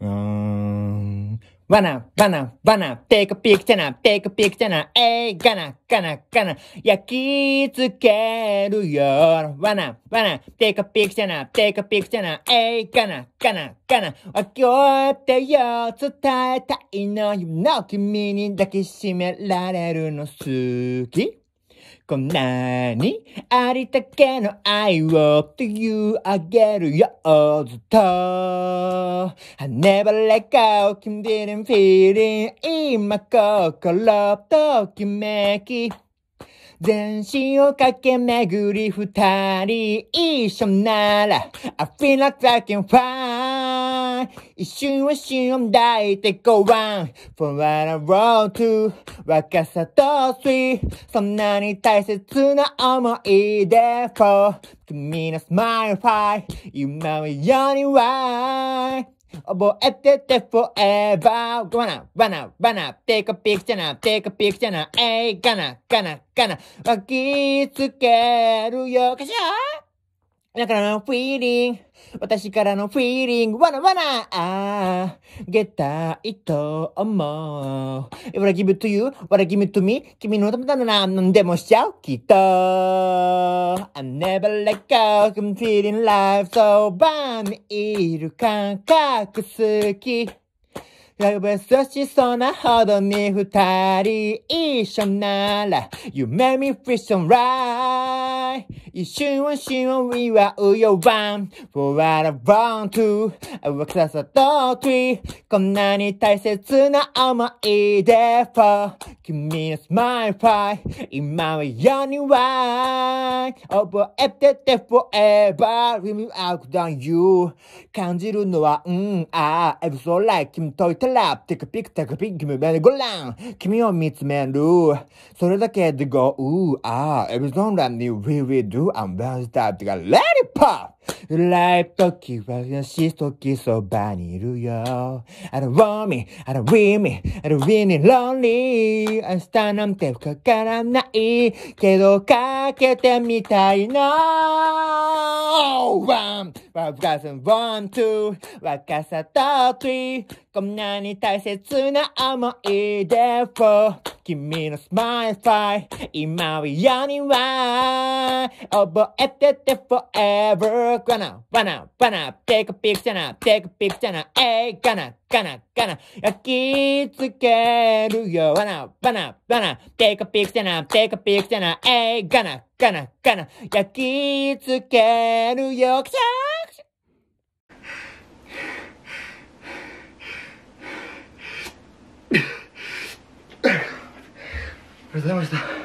うーん。わな、わな、わな、テイクピクチャな、テイクピクチャな、えい、がな、がな、がな、焼き付けるよ。わな、わな、テイクピクチャな、テイクピクチャな、えい、がな、がな、がな、わきょってよ、伝えたいのよ。君に抱きしめられるの好きこんなにありたけの愛をって言うあげるよ、ずっと。I never let go, 君 didn't feel i 今、心、ときめき。全身を駆け巡り二人一緒なら、I feel like I can fly. 一瞬は心を抱いて go on for what I want to 若さと sweet そんなに大切な思い出 for 君のスマイルファイ今は世には覚えてて forever ご o な、n a w a n n take a picture n take a picture n えい gonna g 湧きつけるよかしらだからのフィーリング。私からのフィーリング。わなわなああ、ゲッタイと思う。わら give it わら give i 君のためだな。何でもしちゃう。きっと。I never let go. I'm feeling life so bad. いる感覚好き。優しそうなほどに二人一緒なら夢見フィッションライ一瞬を瞬を祝うよ One for w h a t I w a n t two o I 淡草さと t h r e こんなに大切な思い出 for 君のスマイルファイ今は世には覚えてて forever e 君 e outdone you 感じるのはうんああエブソー like 君といてラップ、テクピクテクピク、ムベルゴラン、君を見つめる。それだけでゴー、ああ、エビゾンランに we ウィ l l do a ン d w e l が r e a パー辛い時は優しときそばにいるよ。I don't want me, I don't win me, I don't win it lonely. 明日なんてかからないけどかけてみたいな。One, o 若さ one, two, 若さと three. こんなに大切な思い出 f を。君のスマイルファイ今は世には覚えてて forever かなわナわナ、take a picture な take a picture なえいかなかなかな焼き付けるよわなわなわな take picture な take picture なえいかなかなかな焼き付けるよくちございました